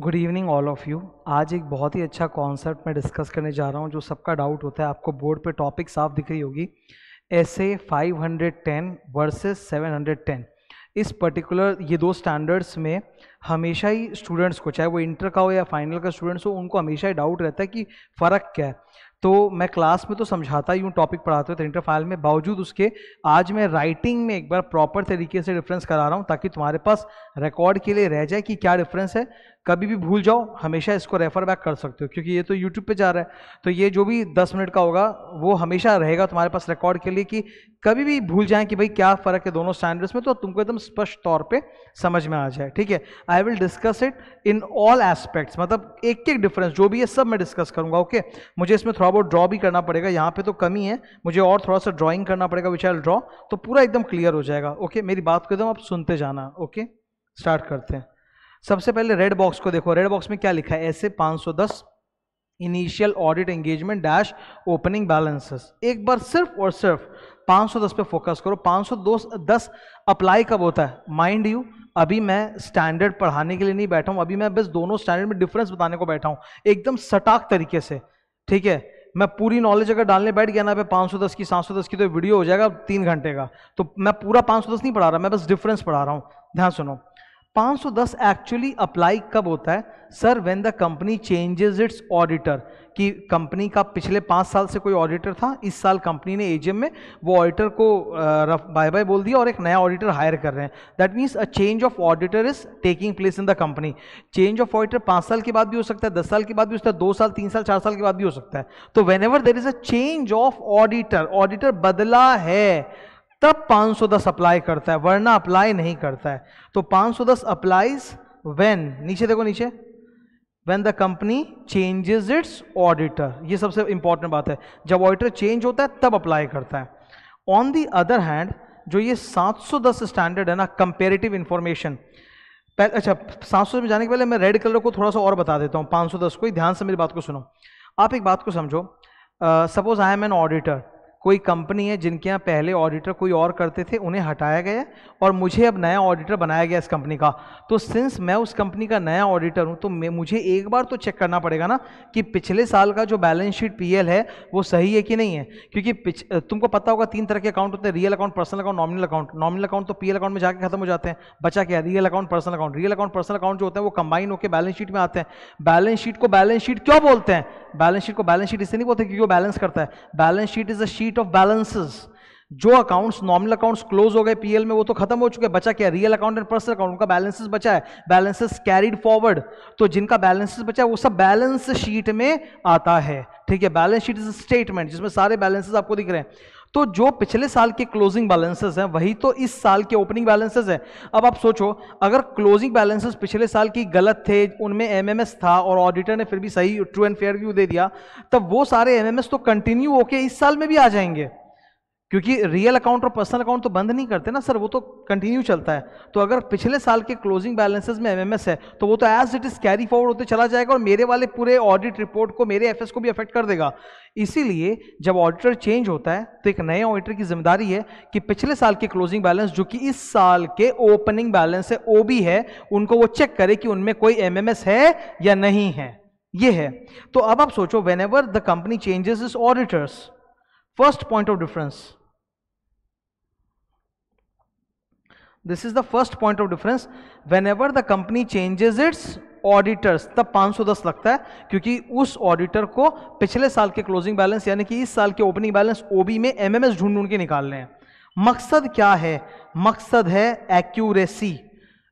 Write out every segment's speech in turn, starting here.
good evening all of you आज एक बहुत ही अच्छा कॉन्सेप्ट मैं डिस्कस करने जा रहा हूँ जो सबका डाउट होता है आपको बोर्ड पे टॉपिक साफ दिख रही होगी S A five hundred ten versus seven hundred ten इस पर्टिकुलर ये दो स्टैंडर्ड्स में हमेशा ही स्टूडेंट्स को चाहे वो इंटर का हो या फाइनल का स्टूडेंट्स हो उनको हमेशा ही डाउट रहता है कि फ़र्क क्या है तो मैं क्लास में तो समझाता ही हूँ टॉपिक पढ़ाते हुए इंटर फाइल में बावजूद उसके आज मैं राइटिंग में एक बार प्रॉपर तरीके से रेफरेंस करा रहा हूँ ताकि तुम्हारे पास रिकॉर्ड के लिए रह जाए कि क्या रेफरेंस है कभी भी भूल जाओ हमेशा इसको रेफर बैक कर सकते हो क्योंकि ये तो यूट्यूब पर जा रहा है तो ये जो भी दस मिनट का होगा वो हमेशा रहेगा तुम्हारे पास रिकॉर्ड के लिए कि कभी भी भूल जाए कि भाई क्या फ़र्क है दोनों स्टैंडर्ड्स में तो तुमको एकदम स्पष्ट तौर पर समझ में आ जाए ठीक है I will discuss it in all aspects मतलब एक एक डिफरेंस जो भी है सब मैं डिस्कस करूँगा ओके मुझे इसमें थोड़ा थोड़ा बहुत ड्रॉ भी करना पड़ेगा यहाँ पे तो कमी है मुझे और थोड़ा सा ड्राइंग करना पड़ेगा विच आई ड्रॉ तो पूरा एकदम क्लियर हो जाएगा ओके मेरी बात को एकदम आप सुनते जाना ओके स्टार्ट करते हैं सबसे पहले रेड बॉक्स को देखो रेड बॉक्स में क्या लिखा है ऐसे पाँच initial audit engagement dash opening balances एक बार सिर्फ और सिर्फ 510 पे फोकस करो 510 अप्लाई कब होता है माइंड यू अभी मैं स्टैंडर्ड पढ़ाने के लिए नहीं बैठा हूँ अभी मैं बस दोनों स्टैंडर्ड में डिफरेंस बताने को बैठा हूँ एकदम सटाक तरीके से ठीक है मैं पूरी नॉलेज अगर डालने बैठ गया ना पे 510 की 710 की तो वीडियो हो जाएगा तीन घंटे का तो मैं पूरा 510 नहीं पढ़ा रहा मैं बस डिफरेंस पढ़ा रहा हूँ ध्यान सुनो 510 एक्चुअली अप्लाई कब होता है sir when the company changes its auditor कि कंपनी का पिछले पाँच साल से कोई ऑडिटर था इस साल कंपनी ने एजीएम में वो ऑडिटर को रफ बाय बाय बोल दिया और एक नया ऑडिटर हायर कर रहे हैं that means a change of auditor is taking place in the company change of auditor पाँच साल के बाद भी हो सकता है दस साल के बाद भी हो सकता है दो साल तीन साल चार साल के बाद भी हो सकता है तो whenever there is a change of auditor auditor बदला है तब 510 अप्लाई करता है वरना अप्लाई नहीं करता है तो 510 अप्लाईज व्हेन नीचे देखो नीचे when the company changes its auditor ये सबसे इंपॉर्टेंट बात है जब ऑडिटर चेंज होता है तब अप्लाई करता है ऑन दी अदर हैंड जो ये 710 स्टैंडर्ड है ना कंपेरेटिव इंफॉर्मेशन अच्छा सात में जाने के पहले मैं रेड कलर को थोड़ा सा और बता देता हूँ 510 को ही ध्यान से मेरी बात को सुनो आप एक बात को समझो suppose I am an auditor कोई कंपनी है जिनके यहाँ पहले ऑडिटर कोई और करते थे उन्हें हटाया गया और मुझे अब नया ऑडिटर बनाया गया इस कंपनी का तो सिंस मैं उस कंपनी का नया ऑडिटर हूँ तो मुझे एक बार तो चेक करना पड़ेगा ना कि पिछले साल का जो बैलेंस शीट पीएल है वो सही है कि नहीं है क्योंकि तुमको पता होगा तीन तरह के अकाउंट होते हैं real account personal account nominal account nominal account तो पीएल अकाउंट में जाकर खत्म हो जाते हैं बचा क्या real account personal account real account personal account जो होते हैं वो कंबाइन होकर बैलेंस शीट में आते हैं बैलेंस शीट को बैलेंस शीट क्यों बोलते हैं बैलेंस शीट को बैलेंस शीट इसे नहीं बोलते क्योंकि वो बैलेंस करता है balance sheet is a sheet sheet of balances जो अकाउंट्स नॉर्मल अकाउंट्स क्लोज हो गए पीएल में वो तो खत्म हो चुके हैं बचा क्या real account and personal account उनका बैलेंसेस बचा है बैलेंसेस कैरिड फॉरवर्ड तो जिनका बैलेंसेस बचा है वो सब बैलेंस शीट में आता है ठीक है बैलेंस शीट इज स्टेटमेंट जिसमें सारे बैलेंसेस आपको दिख रहे हैं तो जो पिछले साल के क्लोजिंग बैलेंसेस हैं वही तो इस साल के ओपनिंग बैलेंसेस हैं अब आप सोचो अगर क्लोजिंग बैलेंसेस पिछले साल की गलत थे उनमें एमएमएस था और ऑडिटर ने फिर भी सही ट्रू एंड फेयर व्यू दे दिया तब वो सारे एमएमएस तो कंटिन्यू होके इस साल में भी आ जाएंगे क्योंकि रियल अकाउंट और पर्सनल अकाउंट तो बंद नहीं करते ना सर वो तो कंटिन्यू चलता है तो अगर पिछले साल के क्लोजिंग बैलेंसेज में एमएमएस है तो वो तो as it is carry forward होते चला जाएगा और मेरे वाले पूरे ऑडिट रिपोर्ट को मेरे एफएस को भी अफेक्ट कर देगा इसीलिए जब ऑडिटर चेंज होता है तो एक नए ऑडिटर की जिम्मेदारी है कि पिछले साल के क्लोजिंग बैलेंस जो कि इस साल के ओपनिंग बैलेंस है ओ है उनको वो चेक करे कि उनमें कोई एम है या नहीं है ये है तो अब आप सोचो whenever the company changes is auditors first point of difference is the first point of difference whenever the company changes its auditors तब 510 लगता है क्योंकि उस ऑडिटर को पिछले साल के क्लोजिंग बैलेंस यानी कि इस साल के ओपनिंग बैलेंस ओबी में एमएमएस ढूंढ ढूंढ के निकालने हैं मकसद क्या है मकसद है एक्यूरेसी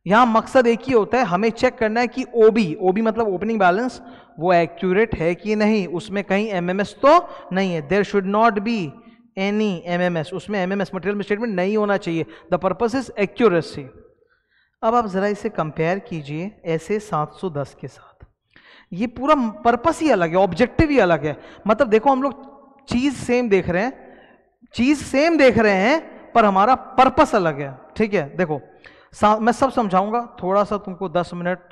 यहां मकसद एक ही होता है हमें चेक करना है कि ओबी ओबी मतलब ओपनिंग बैलेंस वो एक्यूरेट है कि नहीं उसमें कहीं एमएमएस तो नहीं है there should not be any MMS उसमें एमएमएस मटेरियल में स्टेटमेंट नहीं होना चाहिए द पर्पस इज एक्यूरेसी अब आप ज़रा इसे कंपेयर कीजिए ऐसे 710 के साथ ये पूरा पर्पस ही अलग है ऑब्जेक्टिव ही अलग है मतलब देखो हम लोग चीज़ सेम देख रहे हैं चीज़ सेम देख रहे हैं पर हमारा पर्पस अलग है ठीक है देखो मैं सब समझाऊंगा थोड़ा सा तुमको 10 मिनट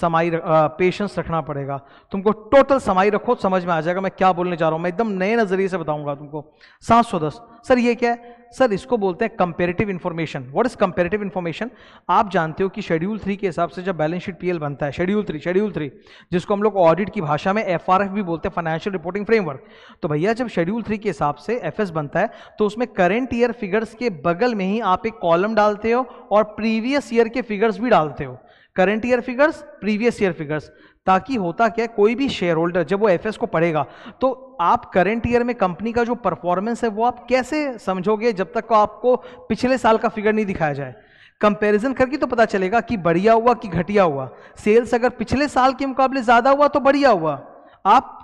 समाई पेशेंस रखना पड़ेगा तुमको टोटल समाई रखो समझ में आ जाएगा मैं क्या बोलने जा रहा हूँ मैं एकदम नए नज़रिए से बताऊंगा तुमको सात सौ दस सर ये क्या है सर इसको बोलते हैं comparative information what is comparative information आप जानते हो कि शेड्यूल थ्री के हिसाब से जब बैलेंस शीट पीएल बनता है शेड्यूल थ्री शेड्यूल थ्री जिसको हम लोग ऑडिट की भाषा में एफ भी बोलते हैं फाइनेंशियल रिपोर्टिंग फ्रेमवर्क तो भैया जब शेड्यूल थ्री के हिसाब से एफ बनता है तो उसमें करेंट ईयर फिगर्स के बगल में ही आप एक कॉलम डालते हो और प्रीवियस ईयर के फिगर्स भी डालते हो current year figures previous year figures ताकि होता क्या है कोई भी शेयर होल्डर जब वो एफ को पढ़ेगा तो आप करंट ईयर में कंपनी का जो परफॉर्मेंस है वो आप कैसे समझोगे जब तक को आपको पिछले साल का फिगर नहीं दिखाया जाए कंपैरिजन करके तो पता चलेगा कि बढ़िया हुआ कि घटिया हुआ सेल्स अगर पिछले साल के मुकाबले ज़्यादा हुआ तो बढ़िया हुआ आप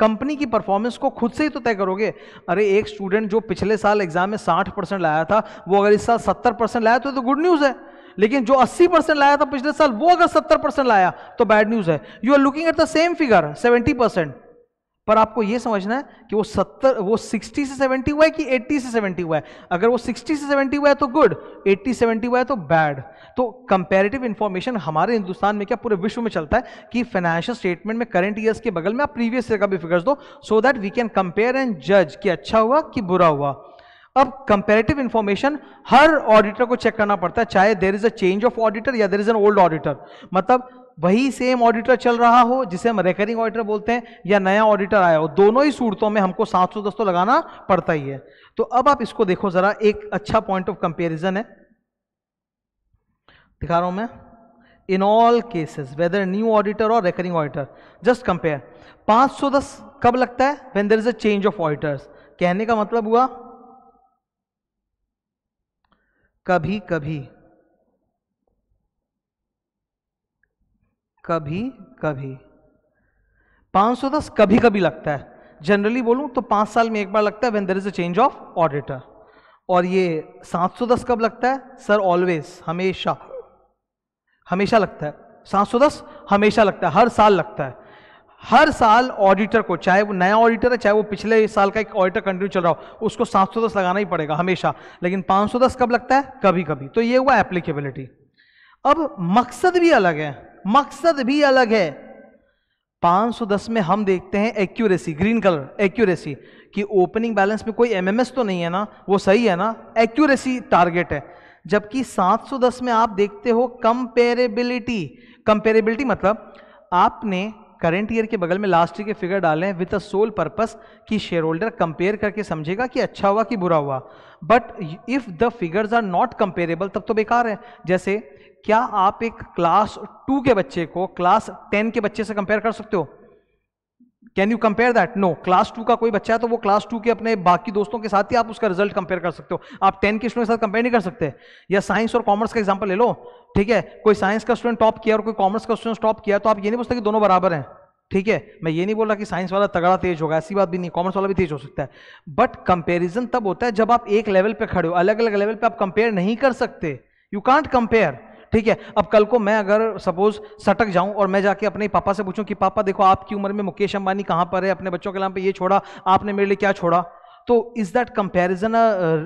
कंपनी की परफॉर्मेंस को खुद से ही तो तय करोगे अरे एक स्टूडेंट जो पिछले साल एग्जाम में 60 परसेंट लाया था वो अगर इस साल 70 परसेंट लाया तो, तो गुड न्यूज़ है लेकिन जो 80 परसेंट लाया था पिछले साल वो अगर 70 परसेंट लाया तो बैड न्यूज है you are looking at the same figure 70 percent पर आपको यह समझना है कि वो 70 वो 60 से 70 हुआ है कि 80 से 70 हुआ है अगर वो 60 से 70 हुआ है तो गुड 80 70 हुआ है तो बैड तो कंपेरेटिव इंफॉर्मेशन हमारे हिंदुस्तान में क्या पूरे विश्व में चलता है कि फाइनेंशियल स्टेटमेंट में करंट ईयर्स के बगल में आप प्रीवियस ईयर का भी फिगर्स दो so that we can compare and जज कि अच्छा हुआ कि बुरा हुआ अब कंपेरेटिव इंफॉर्मेशन हर ऑडिटर को चेक करना पड़ता है चाहे there is a change of auditor या there is an old auditor मतलब वही सेम ऑडिटर चल रहा हो जिसे हम रेकरिंग ऑडिटर बोलते हैं या नया ऑडिटर आया हो दोनों ही सूरतों में हमको सात सौ दस्तों लगाना पड़ता ही है तो अब आप इसको देखो जरा एक अच्छा पॉइंट ऑफ कंपेरिजन है दिखा रहा हूं मैं in all cases whether new auditor और recurring auditor just compare this कब लगता है when there is a change of auditors कहने का मतलब हुआ कभी कभी कभी कभी 510 कभी कभी लगता है जनरली बोलूं तो पांच साल में एक बार लगता है when there is a change of auditor और ये 710 कब लगता है सर ऑलवेज हमेशा हमेशा लगता है 710 हमेशा लगता है हर साल लगता है हर साल ऑडिटर को चाहे वो नया ऑडिटर है चाहे वो पिछले साल का एक ऑडिटर कंटिन्यू चल रहा हो उसको सात सौ दस लगाना ही पड़ेगा हमेशा लेकिन सौ दस कब लगता है कभी कभी तो ये हुआ एप्लीकेबिलिटी अब मकसद भी अलग है मकसद भी अलग है 510 में हम देखते हैं एक्यूरेसी ग्रीन कलर एक्यूरेसी कि ओपनिंग बैलेंस में कोई एमएमएस तो नहीं है ना वो सही है ना एक्यूरेसी टारगेट है जबकि 710 में आप देखते हो कंपेरेबिलिटी कंपेरेबिलिटी मतलब आपने करेंट ईयर के बगल में लास्ट ईयर के फिगर डाले हैं विद अ सोल पर्पस कि शेयर होल्डर कंपेयर करके समझेगा कि अच्छा हुआ कि बुरा हुआ but if the figures are not comparable तब तो बेकार है जैसे क्या आप एक क्लास टू के बच्चे को क्लास टेन के बच्चे से कंपेयर कर सकते हो can you compare that no class two का कोई बच्चा है तो वो क्लास टू के अपने बाकी दोस्तों के साथ ही आप उसका रिजल्ट कंपेयर कर सकते हो आप टेन के स्टूडेंट के साथ कंपेयर नहीं कर सकते या साइंस और कॉमर्स का एग्जाम्पल ले लो ठीक है कोई साइंस का स्टूडेंट टॉप किया और कोई कॉमर्स का स्टूडेंट टॉप किया तो आप ये नहीं पूछते कि दोनों बराबर हैं ठीक है मैं ये नहीं बोल रहा कि साइंस वाला तगड़ा तेज होगा ऐसी बात भी नहीं कॉमर्स वाला भी तेज हो सकता है बट कंपेरिजन तब होता है जब आप एक लेवल पर खड़े हो अलग अलग लेवल पर आप कंपेयर नहीं कर सकते यू कांट कंपेयर ठीक है अब कल को मैं अगर सपोज सटक जाऊं और मैं जाके अपने पापा से पूछूं कि पापा देखो आपकी उम्र में मुकेश अंबानी कहां पर है अपने बच्चों के नाम पर ये छोड़ा आपने मेरे लिए क्या छोड़ा तो इज दैट कंपैरिजन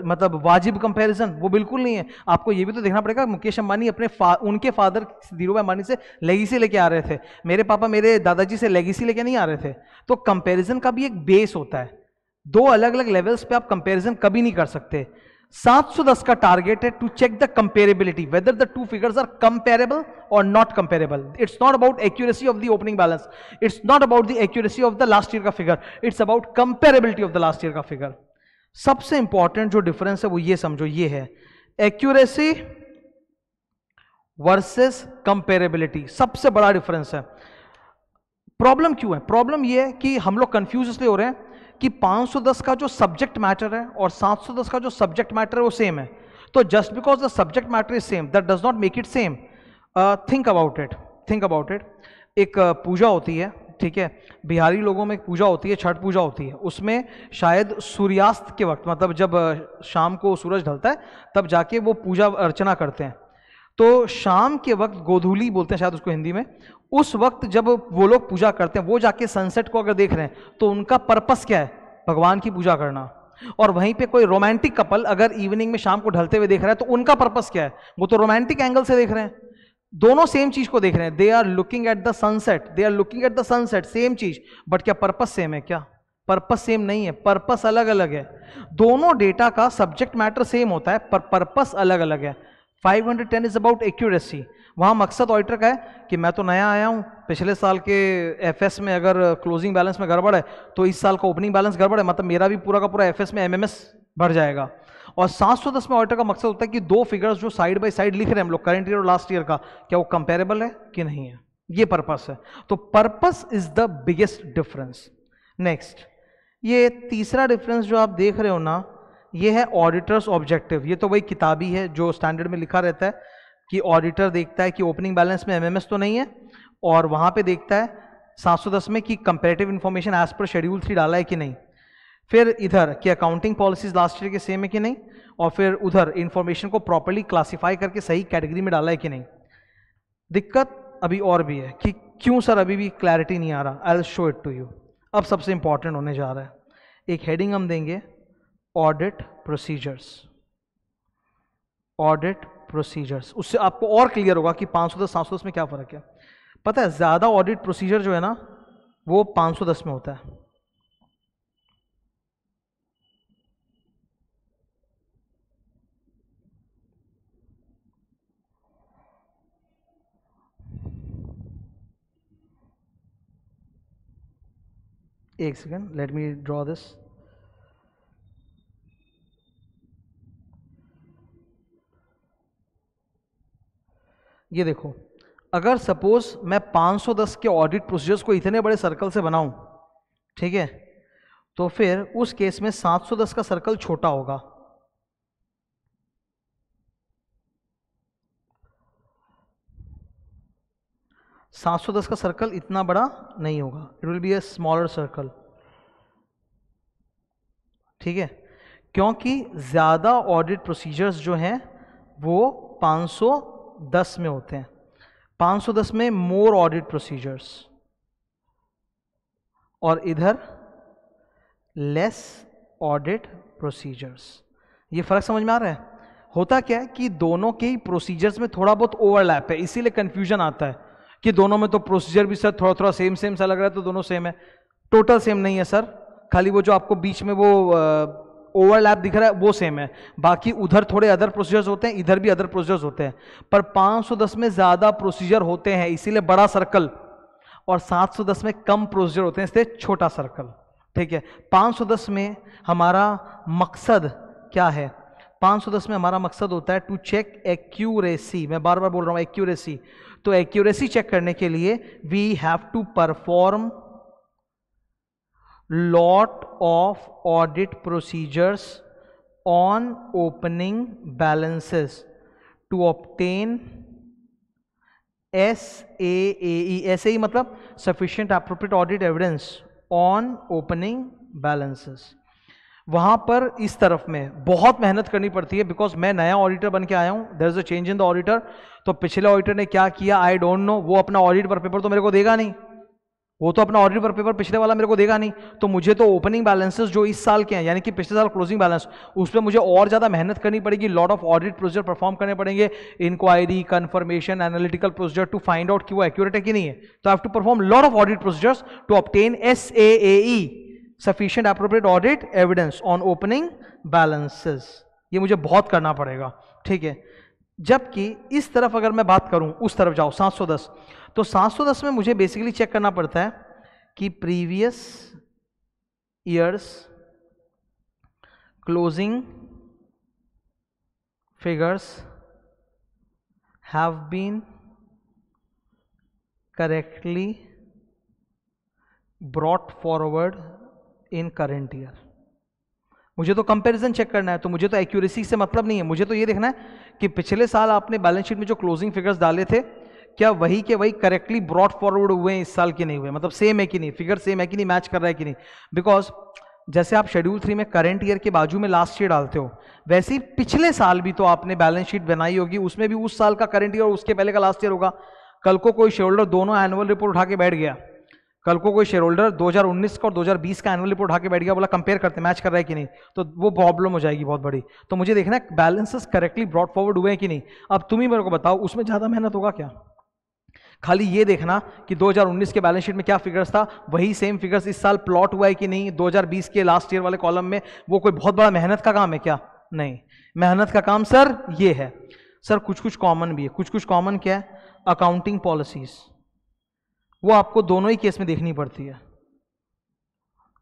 मतलब वाजिब कंपैरिजन वो बिल्कुल नहीं है आपको ये भी तो देखना पड़ेगा मुकेश अंबानी अपने फा, उनके फादर धीरू अंबानी से लेगीसी लेके आ रहे थे मेरे पापा मेरे दादाजी से लेगीसी लेके नहीं आ रहे थे तो कंपेरिजन का भी एक बेस होता है दो अलग अलग लेवल्स पे आप कंपेरिजन कभी नहीं कर सकते 710 का टारगेट है to check the comparability whether the two figures are comparable और not comparable it's not about accuracy of the opening balance it's not about the accuracy of the last year का figure it's about comparability of the last year का figure सबसे important जो difference है वो ये समझो ये है एक्यूरेसी वर्सेस कंपेरेबिलिटी सबसे बड़ा डिफरेंस है प्रॉब्लम क्यों है प्रॉब्लम ये है कि हम लोग कंफ्यूज इसलिए हो रहे हैं कि 510 का जो सब्जेक्ट मैटर है और 710 का जो सब्जेक्ट मैटर है वो सेम है तो just because the subject matter is same that does not make it same think about it think about it एक uh, पूजा होती है ठीक है बिहारी लोगों में एक पूजा होती है छठ पूजा होती है उसमें शायद सूर्यास्त के वक्त मतलब जब uh, शाम को सूरज ढलता है तब जाके वो पूजा अर्चना करते हैं तो शाम के वक्त गोधूली बोलते हैं शायद उसको हिंदी में उस वक्त जब वो लोग पूजा करते हैं वो जाके सनसेट को अगर देख रहे हैं तो उनका पर्पस क्या है भगवान की पूजा करना और वहीं पे कोई रोमांटिक कपल अगर इवनिंग में शाम को ढलते हुए देख रहा है तो उनका पर्पस क्या है वो तो रोमांटिक एंगल से देख रहे हैं दोनों सेम चीज को देख रहे हैं they are looking at the sunset they are looking at the sunset same चीज बट क्या पर्पस सेम है क्या पर्पस सेम नहीं है पर्पस अलग अलग है दोनों डेटा का सब्जेक्ट मैटर सेम होता है पर पर्पस अलग अलग है 510 इज अबाउट एक्यूरेसी वहाँ मकसद ऑडिटर का है कि मैं तो नया आया हूँ पिछले साल के एफएस में अगर क्लोजिंग बैलेंस में गड़बड़ है तो इस साल का ओपनिंग बैलेंस गड़बड़ है मतलब मेरा भी पूरा का पूरा एफएस में एमएमएस भर जाएगा और सात सौ दस में ऑडिटर का मकसद होता है कि दो फिगर्स जो साइड बाई साइड लिख रहे हैं हम लोग करंट ईयर और लास्ट ईयर का क्या वो कंपेरेबल है कि नहीं है ये पर्पस है तो purpose is the biggest difference next ये तीसरा डिफरेंस जो आप देख रहे हो ना ये है ऑडिटर्स ऑब्जेक्टिव ये तो वही किताबी है जो स्टैंडर्ड में लिखा रहता है कि ऑडिटर देखता है कि ओपनिंग बैलेंस में एमएमएस तो नहीं है और वहाँ पे देखता है सात में कि comparative information as per schedule three डाला है कि नहीं फिर इधर कि अकाउंटिंग पॉलिसीज लास्ट ईयर के सेम है कि नहीं और फिर उधर इन्फॉर्मेशन को प्रॉपरली क्लासीफाई करके सही कैटेगरी में डाला है कि नहीं दिक्कत अभी और भी है कि क्यों सर अभी भी क्लैरिटी नहीं आ रहा I'll show it to you अब सबसे इंपॉर्टेंट होने जा रहा है एक हेडिंग हम देंगे ऑडिट प्रोसीजर्स ऑडिट प्रोसीजर्स उससे आपको और क्लियर होगा कि 510 दस में क्या फ़र्क है पता है ज़्यादा ऑडिट प्रोसीजर जो है ना वो 510 में होता है एक second let me draw this ये देखो अगर सपोज मैं 510 के ऑडिट प्रोसीजर्स को इतने बड़े सर्कल से बनाऊं ठीक है तो फिर उस केस में 710 का सर्कल छोटा होगा सात सौ दस का सर्कल इतना बड़ा नहीं होगा it will be a smaller circle ठीक है क्योंकि ज़्यादा ऑडिट प्रोसीजर्स जो हैं वो सौ दस में होते हैं पांच सौ दस में मोर ऑडिट प्रोसीजर्स और इधर लेस ऑडिट प्रोसीजर्स ये फ़र्क समझ में आ रहा है होता क्या है कि दोनों के ही प्रोसीजर्स में थोड़ा बहुत ओवरलैप है इसीलिए कंफ्यूजन आता है कि दोनों में तो प्रोसीजर भी सर थोड़ा थोड़ा सेम सेम सा लग रहा है तो दोनों सेम है टोटल सेम नहीं है सर खाली वो जो आपको बीच में वो आ, ओवरलैप दिख रहा है वो सेम है बाकी उधर थोड़े अदर प्रोसीजर्स होते हैं इधर भी अदर प्रोसीजर्स होते हैं पर 510 में ज़्यादा प्रोसीजर होते हैं इसीलिए बड़ा सर्कल और 710 में कम प्रोसीजर होते हैं इसलिए छोटा सर्कल ठीक है 510 में हमारा मकसद क्या है 510 में हमारा मकसद होता है टू चेक एक्यूरेसी मैं बार बार बोल रहा हूँ एक्यूरेसी तो एक्यूरेसी चेक करने के लिए we have to perform lot of audit procedures on opening balances to obtain S A A ऐसे ही मतलब sufficient appropriate audit evidence on opening balances वहां पर इस तरफ में बहुत मेहनत करनी पड़ती है बिकॉज मैं नया ऑडिटर बन के आया हूं there is a change in the auditor तो पिछले ऑडिटर ने क्या किया आई डोंट नो वो अपना ऑडिट पर पेपर तो मेरे को देगा नहीं वो तो अपना ऑडिट पेपर पिछले वाला मेरे को देगा नहीं तो मुझे तो ओपनिंग बैलेंसेस जो इस साल के हैं यानी कि पिछले साल क्लोजिंग बैलेंस उस पर मुझे और ज़्यादा मेहनत करनी पड़ेगी lot of audit procedure perform करने पड़ेंगे inquiry confirmation analytical procedure to find out कि वो एक्यूरेट है कि नहीं है तो have to perform lot of audit procedures to obtain S A E sufficient appropriate audit evidence on opening balances ये मुझे बहुत करना पड़ेगा ठीक है जबकि इस तरफ अगर मैं बात करूं उस तरफ जाओ दस तो 710 में मुझे बेसिकली चेक करना पड़ता है कि previous years closing figures have been correctly brought forward in current year मुझे तो कंपैरिजन चेक करना है तो मुझे तो एक्यूरेसी से मतलब नहीं है मुझे तो ये देखना है कि पिछले साल आपने बैलेंस शीट में जो क्लोजिंग फिगर्स डाले थे क्या वही के वही करेक्टली ब्रॉड फॉरवर्ड हुए हैं इस साल के नहीं हुए मतलब सेम है कि नहीं फिगर सेम है कि नहीं मैच कर रहा है कि नहीं बिकॉज जैसे आप शेड्यूल थ्री में करंट ईयर के बाजू में लास्ट ईयर डालते हो वैसे ही पिछले साल भी तो आपने बैलेंस शीट बनाई होगी उसमें भी उस साल का करंट ईयर उसके पहले का लास्ट ईयर होगा कल को कोई शेयर होल्डर दोनों एनुअल रिपोर्ट उठा के बैठ गया कल को कोई शेयर होल्डर 2019 का और 2020 का एनुअल रिपोर्ट उठा के बैठ गया बोला कंपेयर करते मैच कर रहा है कि नहीं तो वो प्रॉब्लम हो जाएगी बहुत बड़ी तो मुझे देखना है बैलेंसेस करेक्टली ब्रॉड फॉरवर्ड हुए हैं कि नहीं अब तुम ही मेरे को बताओ उसमें ज़्यादा मेहनत होगा क्या खाली ये देखना कि 2019 के बैलेंस शीट में क्या फिगर्स था वही सेम फिगर्स इस साल प्लॉट हुआ है कि नहीं 2020 के लास्ट ईयर वाले कॉलम में वो कोई बहुत बड़ा मेहनत का काम है क्या नहीं मेहनत का काम सर ये है सर कुछ कुछ कॉमन भी है कुछ कुछ कॉमन क्या है अकाउंटिंग पॉलिसीज़ वो आपको दोनों ही केस में देखनी पड़ती है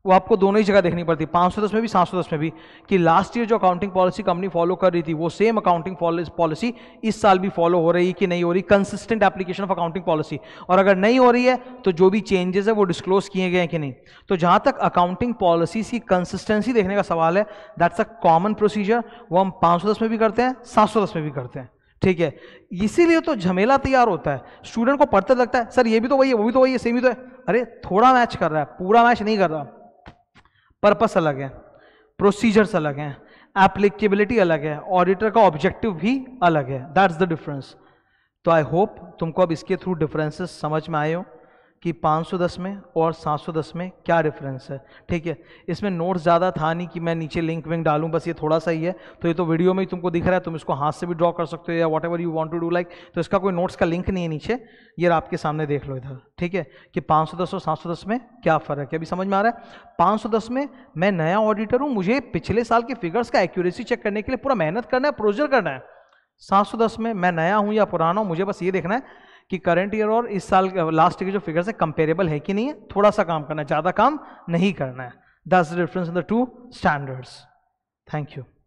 वो आपको दोनों ही जगह देखनी पड़ती पाँच सौ दस में भी सात सौ दस में भी कि लास्ट ईयर जो अकाउंटिंग पॉलिसी कंपनी फॉलो कर रही थी वो सेम अकाउंटिंग पॉलिसी इस साल भी फॉलो हो रही है कि नहीं हो रही consistent application of accounting policy और अगर नहीं हो रही है तो जो भी चेंजेस है वो डिस्क्लोज किए गए हैं कि नहीं तो जहाँ तक अकाउंटिंग पॉलिसी की कंसिस्टेंसी देखने का सवाल है दैट्स अ कॉमन प्रोसीजर वो हम पाँच में भी करते हैं सात सौ दस में भी करते हैं ठीक है इसीलिए तो झमेला तैयार होता है स्टूडेंट को पढ़ते लगता है सर ये भी तो वही है वो भी तो वही है सेम ही तो है अरे थोड़ा मैच कर रहा है पूरा मैच नहीं कर रहा पर्पस अलग है प्रोसीजर्स अलग हैं एप्लीकेबिलिटी अलग है ऑडिटर का ऑब्जेक्टिव भी अलग है दैट्स द डिफरेंस तो आई होप तुमको अब इसके थ्रू डिफरेंसेस समझ में आए हो कि 510 में और 710 में क्या डिफरेंस है ठीक है इसमें नोट्स ज़्यादा था नहीं कि मैं नीचे लिंक विंक डालूं बस ये थोड़ा सा ही है तो ये तो वीडियो में ही तुमको दिख रहा है तुम इसको हाथ से भी ड्रॉ कर सकते हो या whatever you want to do like तो इसका कोई नोट्स का लिंक नहीं है नीचे ये आपके सामने देख लो इधर ठीक है कि पाँच और सात में क्या फ़र्क है अभी समझ में आ रहा है पाँच में मैं नया ऑडिटर हूँ मुझे पिछले साल के फिगर्स का एक्यूरेसी चेक करने के लिए पूरा मेहनत करना है प्रोजर करना है सात में मैं नया हूँ या पुराना हूँ मुझे बस ये देखना है कि करंट ईयर और इस साल लास्ट के जो फिगर से कंपेरेबल है कि नहीं है थोड़ा सा काम करना है ज़्यादा काम नहीं करना है दस difference in the two standards thank you